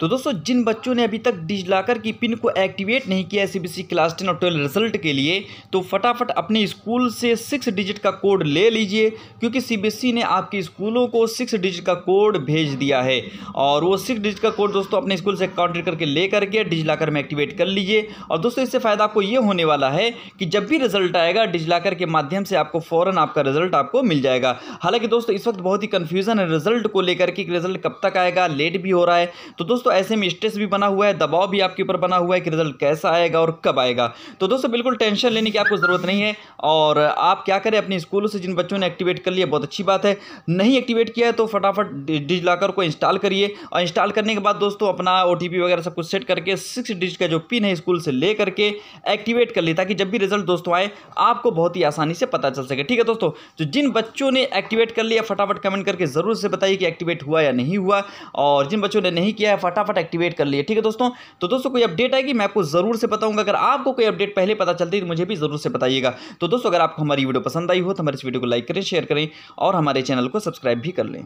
तो दोस्तों जिन बच्चों ने अभी तक लॉकर की पिन को एक्टिवेट नहीं किया है सी क्लास टेन और ट्वेल्व रिजल्ट के लिए तो फटाफट अपने स्कूल से सिक्स डिजिट का कोड ले लीजिए क्योंकि सी ने आपके स्कूलों को सिक्स डिजिट का कोड भेज दिया है और वो सिक्स डिजिट का कोड दोस्तों अपने स्कूल से कॉन्टेक्ट करके ले करके लॉकर में एक्टिवेट कर लीजिए और दोस्तों इससे फ़ायदा आपको ये होने वाला है कि जब भी रिजल्ट आएगा लॉकर के माध्यम से आपको फ़ौरन आपका रिजल्ट आपको मिल जाएगा हालांकि दोस्तों इस वक्त बहुत ही कन्फ्यूज़न है रिजल्ट को लेकर के रिजल्ट कब तक आएगा लेट भी हो रहा है तो दोस्तों दोस्तों ऐसे में स्ट्रेस भी बना हुआ है दबाव भी आपके ऊपर बना हुआ है कि रिजल्ट कैसा आएगा और कब आएगा तो दोस्तों बिल्कुल टेंशन लेने की आपको ज़रूरत नहीं है और आप क्या करें अपने स्कूलों से जिन बच्चों ने एक्टिवेट कर लिया बहुत अच्छी बात है नहीं एक्टिवेट किया है तो फटाफट डिजी लॉकर को इंस्टॉल करिए और इंस्टॉल करने के बाद दोस्तों अपना ओ वगैरह सब कुछ सेट करके सिक्स डिजिट का जो पिन है स्कूल से ले करके एक्टिवेट कर लिया ताकि जब भी रिजल्ट दोस्तों आए आपको बहुत ही आसानी से पता चल सके ठीक है दोस्तों तो जिन बच्चों ने एक्टिवेट कर लिया फटाफट कमेंट करके ज़रूर से बताइए कि एक्टिवेट हुआ या नहीं हुआ और जिन बच्चों ने नहीं किया है फटाफट एक्टिवेट कर लिए ठीक है दोस्तों तो दोस्तों कोई अपडेट आएगी मैं आपको जरूर से बताऊंगा अगर आपको कोई अपडेट पहले पता चलती तो मुझे भी जरूर से बताइएगा तो दोस्तों अगर आपको हमारी वीडियो पसंद आई हो तो हमारे इस वीडियो को लाइक करें शेयर करें और हमारे चैनल को सब्सक्राइब भी कर लें